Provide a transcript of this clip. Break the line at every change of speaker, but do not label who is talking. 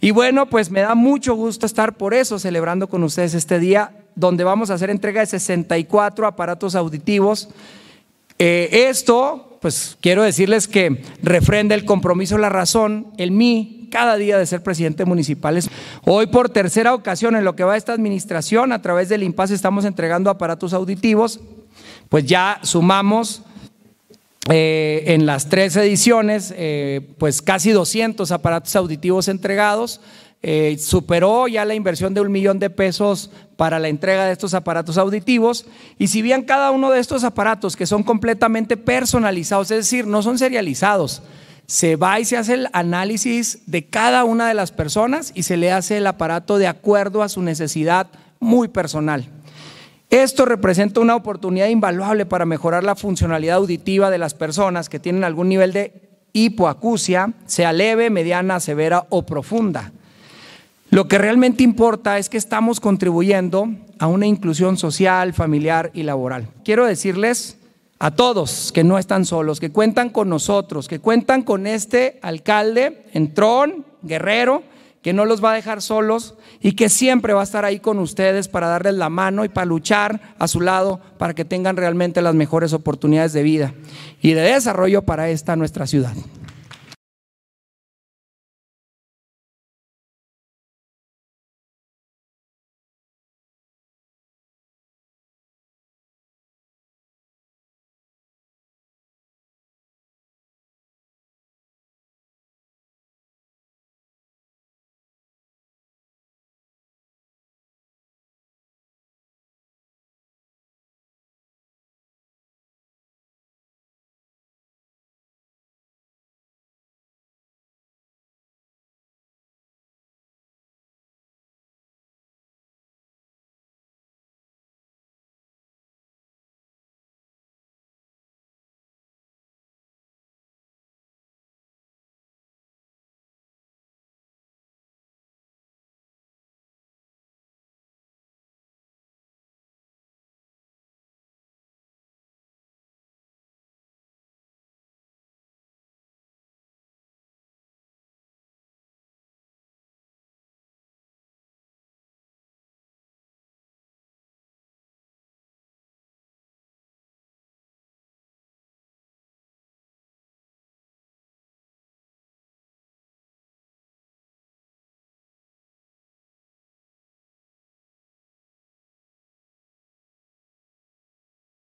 Y bueno, pues me da mucho gusto estar por eso celebrando con ustedes este día donde vamos a hacer entrega de 64 aparatos auditivos. Eh, esto, pues quiero decirles que refrenda el compromiso, la razón, el mí, cada día de ser presidente municipales. Hoy por tercera ocasión en lo que va esta administración, a través del IMPAS estamos entregando aparatos auditivos, pues ya sumamos eh, en las tres ediciones, eh, pues casi 200 aparatos auditivos entregados. Eh, superó ya la inversión de un millón de pesos para la entrega de estos aparatos auditivos. Y si bien cada uno de estos aparatos que son completamente personalizados, es decir, no son serializados, se va y se hace el análisis de cada una de las personas y se le hace el aparato de acuerdo a su necesidad muy personal. Esto representa una oportunidad invaluable para mejorar la funcionalidad auditiva de las personas que tienen algún nivel de hipoacusia, sea leve, mediana, severa o profunda. Lo que realmente importa es que estamos contribuyendo a una inclusión social, familiar y laboral. Quiero decirles a todos que no están solos, que cuentan con nosotros, que cuentan con este alcalde, Entrón, Guerrero, que no los va a dejar solos y que siempre va a estar ahí con ustedes para darles la mano y para luchar a su lado para que tengan realmente las mejores oportunidades de vida y de desarrollo para esta nuestra ciudad.